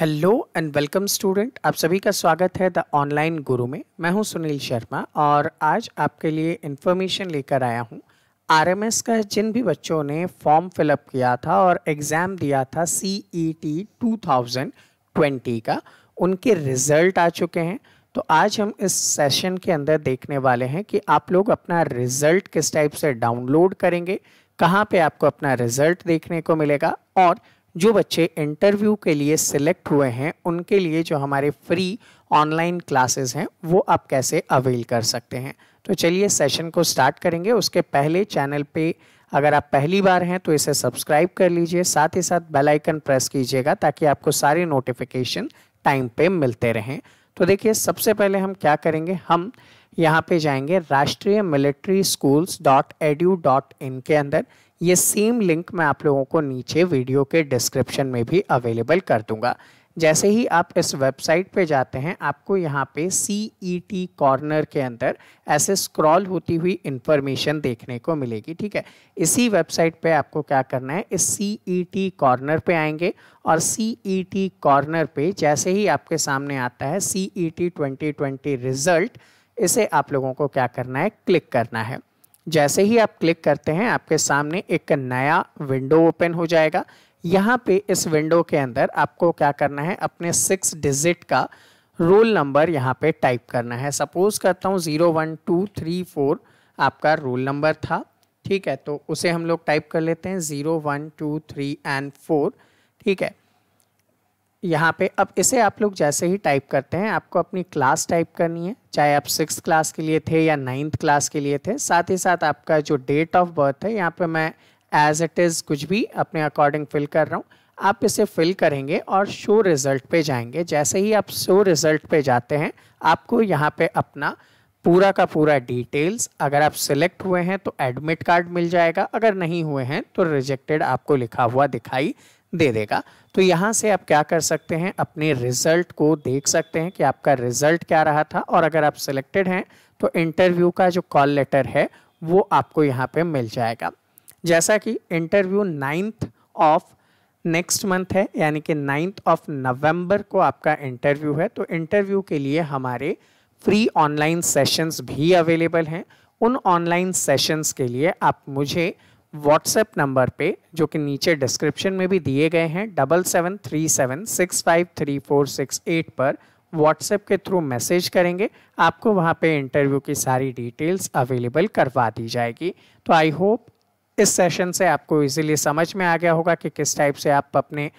hello and welcome student आप सभी का स्वागत है द ऑनलाइन गुरु में मैं हूं सुनील शर्मा और आज आपके लिए इन्फॉर्मेशन लेकर आया हूं आरएमएस का जिन भी बच्चों ने फॉर्म फिलअप किया था और एग्ज़ाम दिया था C E T two thousand twenty का उनके रिज़ल्ट आ चुके हैं तो आज हम इस सेशन के अंदर देखने वाले हैं कि आप लोग अपना रिज़ल्ट किस टाइप से डाउनलोड करेंगे कहाँ पर आपको अपना रिज़ल्ट देखने को मिलेगा और जो बच्चे इंटरव्यू के लिए सिलेक्ट हुए हैं उनके लिए जो हमारे फ्री ऑनलाइन क्लासेस हैं वो आप कैसे अवेल कर सकते हैं तो चलिए सेशन को स्टार्ट करेंगे उसके पहले चैनल पे अगर आप पहली बार हैं तो इसे सब्सक्राइब कर लीजिए साथ ही साथ बेल आइकन प्रेस कीजिएगा ताकि आपको सारे नोटिफिकेशन टाइम पे मिलते रहें तो देखिए सबसे पहले हम क्या करेंगे हम यहाँ पे जाएंगे Rashtriya military schools dot edu dot in के अंदर ये सेम लिंक मैं आप लोगों को नीचे वीडियो के डिस्क्रिप्शन में भी अवेलेबल कर दूंगा जैसे ही आप इस वेबसाइट पे जाते हैं आपको यहाँ पे सी ई टी कॉर्नर के अंदर ऐसे स्क्रॉल होती हुई इन्फॉर्मेशन देखने को मिलेगी ठीक है इसी वेबसाइट पे आपको क्या करना है इस सी ई टी कॉर्नर पे आएंगे और सी ई टी कॉर्नर पे जैसे ही आपके सामने आता है C E T twenty twenty result इसे आप लोगों को क्या करना है क्लिक करना है जैसे ही आप क्लिक करते हैं आपके सामने एक नया विंडो ओपन हो जाएगा यहाँ पे इस विंडो के अंदर आपको क्या करना है अपने सिक्स डिजिट का रोल नंबर यहाँ पे टाइप करना है सपोज़ करता हूँ zero one two three four आपका रोल नंबर था ठीक है तो उसे हम लोग टाइप कर लेते हैं zero one two three and four ठीक है यहाँ पे अब इसे आप लोग जैसे ही टाइप करते हैं आपको अपनी क्लास टाइप करनी है चाहे आप सिक्स क्लास के लिए थे या नाइन्थ क्लास के लिए थे साथ ही साथ आपका जो डेट ऑफ बर्थ है यहाँ पे मैं एज इट इज़ कुछ भी अपने अकॉर्डिंग फिल कर रहा हूँ आप इसे फिल करेंगे और शो रिज़ल्ट पे जाएंगे जैसे ही आप शो रिज़ल्ट पे जाते हैं आपको यहाँ पे अपना पूरा का पूरा डिटेल्स अगर आप सिलेक्ट हुए हैं तो एडमिट कार्ड मिल जाएगा अगर नहीं हुए हैं तो रिजेक्टेड आपको लिखा हुआ दिखाई दे देगा तो यहाँ से आप क्या कर सकते हैं अपने रिजल्ट को देख सकते हैं कि आपका रिजल्ट क्या रहा था और अगर आप सिलेक्टेड हैं तो इंटरव्यू का जो कॉल लेटर है वो आपको यहाँ पे मिल जाएगा जैसा कि interview ninth of next month है यानी कि नाइन्थ ऑफ नवंबर को आपका इंटरव्यू है तो इंटरव्यू के लिए हमारे फ्री ऑनलाइन सेशंस भी अवेलेबल हैं उन ऑनलाइन सेशंस के लिए आप मुझे व्हाट्सएप नंबर पे जो कि नीचे डिस्क्रिप्शन में भी दिए गए हैं double seven three seven six five three four six eight पर व्हाट्सएप के थ्रू मैसेज करेंगे आपको वहाँ पे इंटरव्यू की सारी डिटेल्स अवेलेबल करवा दी जाएगी तो आई होप इस सेशन से आपको इजीली समझ में आ गया होगा कि किस टाइप से आप अपने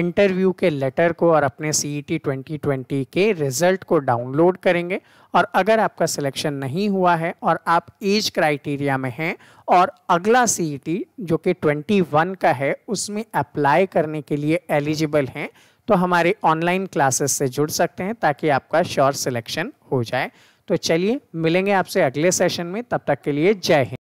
इंटरव्यू के लेटर को और अपने C E T twenty twenty के रिजल्ट को डाउनलोड करेंगे और अगर आपका सिलेक्शन नहीं हुआ है और आप एज क्राइटेरिया में हैं और अगला सी ई टी जो कि ट्वेंटी वन का है उसमें अप्लाई करने के लिए एलिजिबल हैं तो हमारे ऑनलाइन क्लासेस से जुड़ सकते हैं ताकि आपका श्योर सिलेक्शन हो जाए तो चलिए मिलेंगे आपसे अगले सेशन में तब तक के लिए जय हिंद